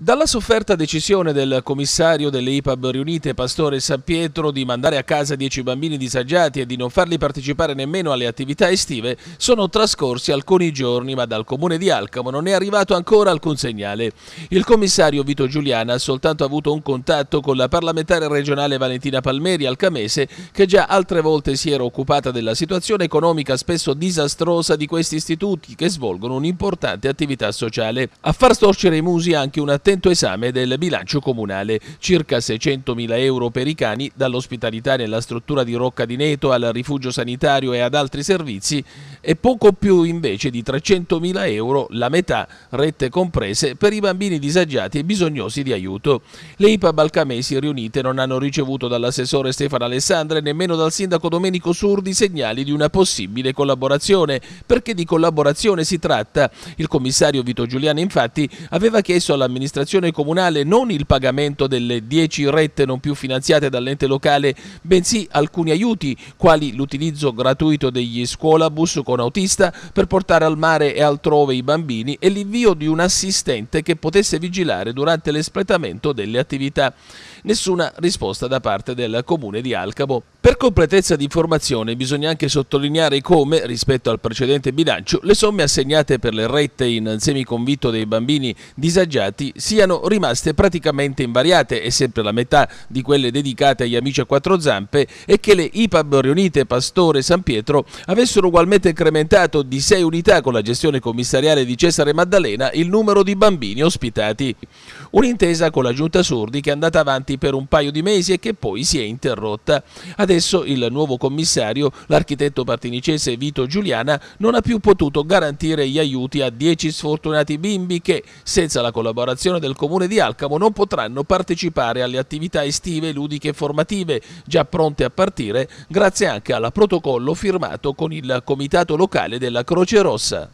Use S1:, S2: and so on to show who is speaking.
S1: Dalla sofferta decisione del commissario delle IPAB riunite Pastore San Pietro di mandare a casa dieci bambini disagiati e di non farli partecipare nemmeno alle attività estive, sono trascorsi alcuni giorni ma dal comune di Alcamo non è arrivato ancora alcun segnale. Il commissario Vito Giuliana ha soltanto avuto un contatto con la parlamentare regionale Valentina Palmeri Alcamese che già altre volte si era occupata della situazione economica spesso disastrosa di questi istituti che svolgono un'importante attività sociale. A far storcere i musi anche una attento esame del bilancio comunale, circa 600.000 euro per i cani, dall'ospitalità nella struttura di Rocca di Neto al rifugio sanitario e ad altri servizi, e poco più invece di 300.000 euro, la metà, rette comprese, per i bambini disagiati e bisognosi di aiuto. Le IPA Balcamesi riunite non hanno ricevuto dall'assessore Stefano Alessandra e nemmeno dal sindaco Domenico Surdi segnali di una possibile collaborazione, perché di collaborazione si tratta. Il commissario Vito Giuliano infatti aveva chiesto all'amministrazione amministrazione comunale non il pagamento delle 10 rette non più finanziate dall'ente locale, bensì alcuni aiuti, quali l'utilizzo gratuito degli scuolabus con autista per portare al mare e altrove i bambini e l'invio di un assistente che potesse vigilare durante l'espletamento delle attività. Nessuna risposta da parte del comune di Alcabo. Per completezza di informazione bisogna anche sottolineare come, rispetto al precedente bilancio, le somme assegnate per le rette in semiconvitto dei bambini disagiati si siano rimaste praticamente invariate e sempre la metà di quelle dedicate agli amici a quattro zampe e che le IPAB riunite Pastore e San Pietro avessero ugualmente incrementato di 6 unità con la gestione commissariale di Cesare Maddalena il numero di bambini ospitati. Un'intesa con la Giunta Sordi che è andata avanti per un paio di mesi e che poi si è interrotta. Adesso il nuovo commissario, l'architetto partinicese Vito Giuliana, non ha più potuto garantire gli aiuti a 10 sfortunati bimbi che, senza la collaborazione amministrazione del comune di Alcamo non potranno partecipare alle attività estive, ludiche e formative già pronte a partire grazie anche al protocollo firmato con il Comitato Locale della Croce Rossa.